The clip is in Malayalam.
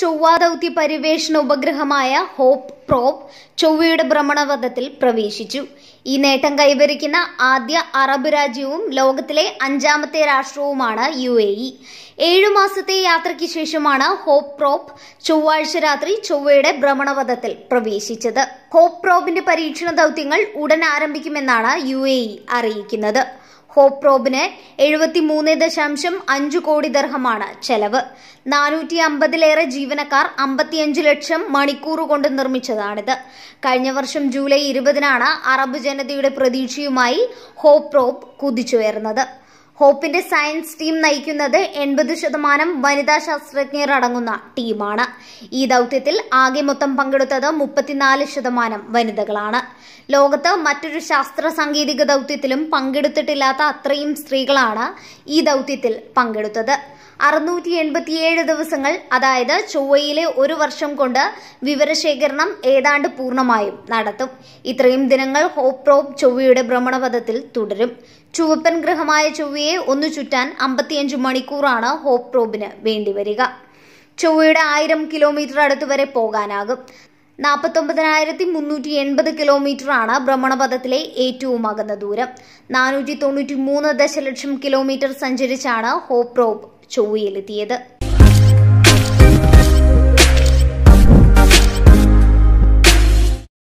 ചൊവ്വാ ദൗത്യ പര്യവേഷണ ഉപഗ്രഹമായ ഹോപ്പ് പ്രോബ് ചൊവ്വയുടെ ഭ്രമണപഥത്തിൽ പ്രവേശിച്ചു ഈ നേട്ടം കൈവരിക്കുന്ന ആദ്യ അറബ് രാജ്യവും ലോകത്തിലെ അഞ്ചാമത്തെ രാഷ്ട്രവുമാണ് യു എ ഇ ഏഴു മാസത്തെ യാത്രയ്ക്ക് ശേഷമാണ് ഹോപ്പ് പ്രോബ് ചൊവ്വാഴ്ച രാത്രി ചൊവ്വയുടെ ഭ്രമണപഥത്തിൽ പ്രവേശിച്ചത് ഹോപ്പ് പ്രോബിന്റെ പരീക്ഷണ ദൗത്യങ്ങൾ ഉടൻ ആരംഭിക്കുമെന്നാണ് യു അറിയിക്കുന്നത് ഹോപ്പ് പ്രോബിന് എഴുപത്തി മൂന്ന് ദശാംശം അഞ്ച് കോടി ദർഹമാണ് ചെലവ് നാനൂറ്റി അമ്പതിലേറെ ജീവനക്കാർ അമ്പത്തിയഞ്ച് ലക്ഷം മണിക്കൂർ കൊണ്ട് നിർമ്മിച്ചതാണിത് കഴിഞ്ഞ വർഷം ജൂലൈ ഇരുപതിനാണ് അറബ് ജനതയുടെ പ്രതീക്ഷയുമായി ഹോപ്പ് പ്രോബ് കുതിച്ചുയർന്നത് ഹോപ്പിന്റെ സയൻസ് ടീം നയിക്കുന്നത് എൺപത് ശതമാനം വനിതാ ശാസ്ത്രജ്ഞർ അടങ്ങുന്ന ടീമാണ് ഈ ദൗത്യത്തിൽ ആകെ മൊത്തം പങ്കെടുത്തത് മുപ്പത്തിനാല് ശതമാനം വനിതകളാണ് ലോകത്ത് മറ്റൊരു ശാസ്ത്ര സാങ്കേതിക ദൗത്യത്തിലും പങ്കെടുത്തിട്ടില്ലാത്ത അത്രയും സ്ത്രീകളാണ് ഈ ദൗത്യത്തിൽ പങ്കെടുത്തത് അറുന്നൂറ്റി എൺപത്തിയേഴ് ദിവസങ്ങൾ അതായത് ചൊവ്വയിലെ ഒരു വർഷം കൊണ്ട് വിവരശേഖരണം ഏതാണ്ട് പൂർണ്ണമായും നടത്തും ഇത്രയും ദിനങ്ങൾ ഹോപ്പ് ചൊവ്വയുടെ ഭ്രമണപഥത്തിൽ തുടരും ചുവപ്പൻ ഗ്രഹമായ ചൊവ്വയെ ഭൂമിയെ ഒന്നു ചുറ്റാൻ അമ്പത്തിയഞ്ച് മണിക്കൂറാണ് ഹോപ്പ് പ്രോബിന് വേണ്ടിവരിക ചൊവ്വയുടെ ആയിരം കിലോമീറ്റർ അടുത്ത് വരെ പോകാനാകും നാൽപ്പത്തൊമ്പതിനായിരത്തി മുന്നൂറ്റി എൺപത് കിലോമീറ്ററാണ് ഭ്രമണപഥത്തിലെ ഏറ്റവും അകന്ന ദൂരം നാനൂറ്റി തൊണ്ണൂറ്റി മൂന്ന് ദശലക്ഷം കിലോമീറ്റർ സഞ്ചരിച്ചാണ് ഹോപ്പ് റോബ് ചൊവ്വയിലെത്തിയത്